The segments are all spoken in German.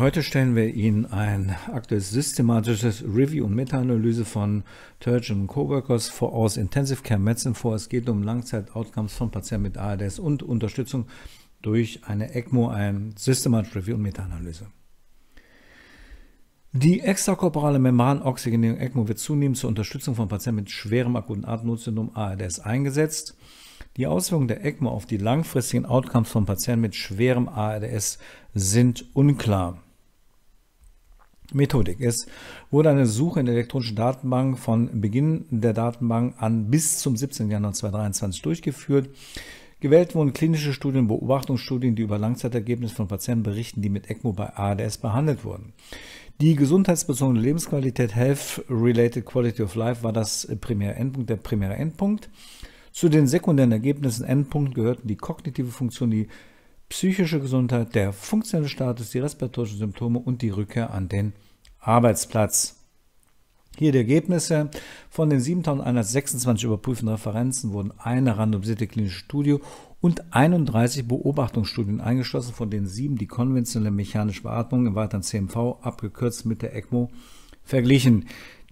Heute stellen wir Ihnen ein aktuelles systematisches Review und Meta-Analyse von Turgeon Coworkers vor aus Intensive Care Medicine vor. Es geht um Langzeit-Outcomes von Patienten mit ARDS und Unterstützung durch eine ECMO, ein Systematic Review und Meta-Analyse. Die extrakorporale Membranoxygenierung ECMO wird zunehmend zur Unterstützung von Patienten mit schwerem akuten Atemnotsyndrom ARDS eingesetzt. Die Auswirkungen der ECMO auf die langfristigen Outcomes von Patienten mit schwerem ARDS sind unklar. Methodik ist, wurde eine Suche in der elektronischen Datenbank von Beginn der Datenbank an bis zum 17. Januar 2023 durchgeführt. Gewählt wurden klinische Studien, Beobachtungsstudien, die über Langzeitergebnisse von Patienten berichten, die mit ECMO bei ADS behandelt wurden. Die gesundheitsbezogene Lebensqualität Health-Related Quality of Life war das primäre Endpunkt, der primäre Endpunkt. Zu den sekundären Ergebnissen Endpunkt gehörten die kognitive Funktion, die psychische Gesundheit, der funktionelle Status, die respiratorischen Symptome und die Rückkehr an den Arbeitsplatz. Hier die Ergebnisse. Von den 7.126 überprüften Referenzen wurden eine randomisierte klinische Studie und 31 Beobachtungsstudien eingeschlossen, von denen sieben die konventionelle mechanische Beatmung im weiteren CMV, abgekürzt mit der ECMO, verglichen.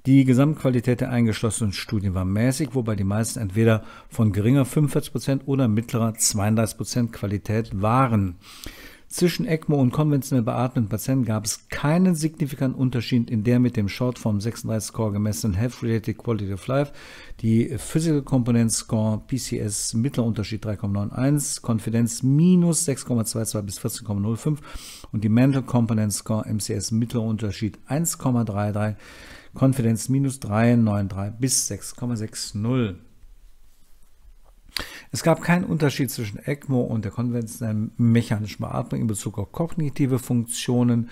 Die Gesamtqualität der eingeschlossenen Studien war mäßig, wobei die meisten entweder von geringer 45% oder mittlerer 32% Qualität waren. Zwischen ECMO und konventionell beatmeten Patienten gab es keinen signifikanten Unterschied in der mit dem Shortform 36 Score gemessenen Health-Related Quality of Life. Die Physical Component Score PCS mittler Unterschied 3,91, Konfidenz minus 6,22 bis 14,05 und die Mental Component Score MCS mittler Unterschied 1,33, Konfidenz minus 3,93 bis 6,60. Es gab keinen Unterschied zwischen ECMO und der konventionellen mechanischen Beatmung in Bezug auf kognitive Funktionen,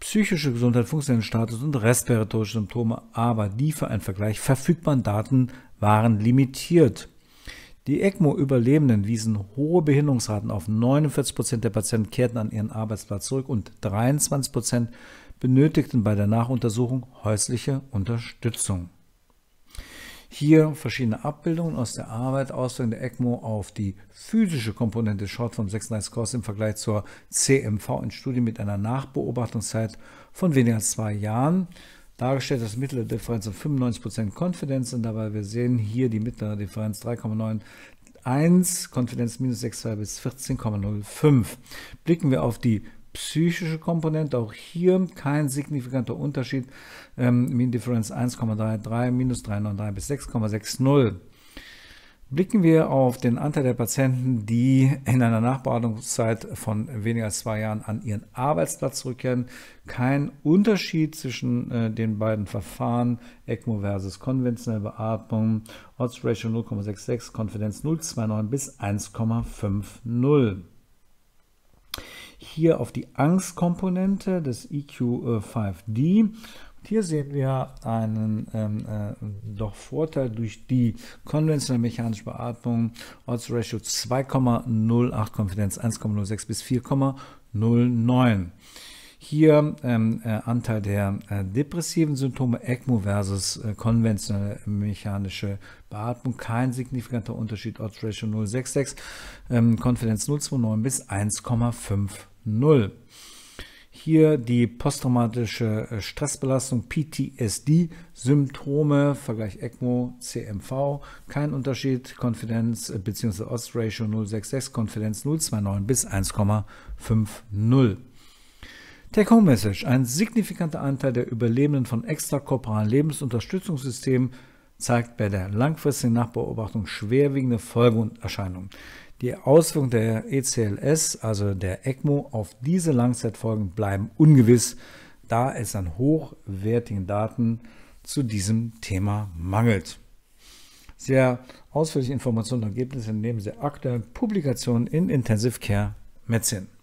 psychische Gesundheit, funktionellen Status und respiratorische Symptome, aber die für einen Vergleich verfügbaren Daten waren limitiert. Die ECMO-Überlebenden wiesen hohe Behinderungsraten auf. 49 Prozent der Patienten kehrten an ihren Arbeitsplatz zurück und 23 Prozent benötigten bei der Nachuntersuchung häusliche Unterstützung. Hier verschiedene Abbildungen aus der Arbeit, Auswirkungen der ECMO auf die physische Komponente Short vom 36 Kurs im Vergleich zur CMV in Studien mit einer Nachbeobachtungszeit von weniger als zwei Jahren. Dargestellt das mittlere Differenz auf 95% Konfidenz und dabei wir sehen hier die mittlere Differenz 3,91, Konfidenz minus 6,2 bis 14,05. Blicken wir auf die psychische Komponente. Auch hier kein signifikanter Unterschied. Ähm, mean Difference 1,33 minus 393 bis 6,60. Blicken wir auf den Anteil der Patienten, die in einer Nachberatungszeit von weniger als zwei Jahren an ihren Arbeitsplatz zurückkehren. Kein Unterschied zwischen äh, den beiden Verfahren, ECMO versus konventionelle Beatmung, Odds Ratio 0,66, Konfidenz 0,29 bis 1,50 hier auf die Angstkomponente des EQ5D. Äh, Und hier sehen wir einen ähm, äh, doch Vorteil durch die konventionelle mechanische Beatmung, Odds Ratio 2,08, Konfidenz 1,06 bis 4,09. Hier ähm, äh, Anteil der äh, depressiven Symptome ECMO versus äh, konventionelle mechanische Beatmung. Kein signifikanter Unterschied, Odds Ratio 0,66, ähm, Konfidenz 0,29 bis 1,5. 0. Hier die posttraumatische äh, Stressbelastung, PTSD, Symptome, Vergleich ECMO, CMV, kein Unterschied, Konfidenz bzw. Odds Ratio 066, Konfidenz 029 bis 1,50. Take-Home-Message. Ein signifikanter Anteil der Überlebenden von extrakorporalen Lebensunterstützungssystemen zeigt bei der langfristigen Nachbeobachtung schwerwiegende Folgen und Erscheinungen. Die Auswirkungen der ECLS, also der ECMO, auf diese Langzeitfolgen bleiben ungewiss, da es an hochwertigen Daten zu diesem Thema mangelt. Sehr ausführliche Informationen und Ergebnisse nehmen Sie aktuellen Publikationen in Intensive Care Medicine.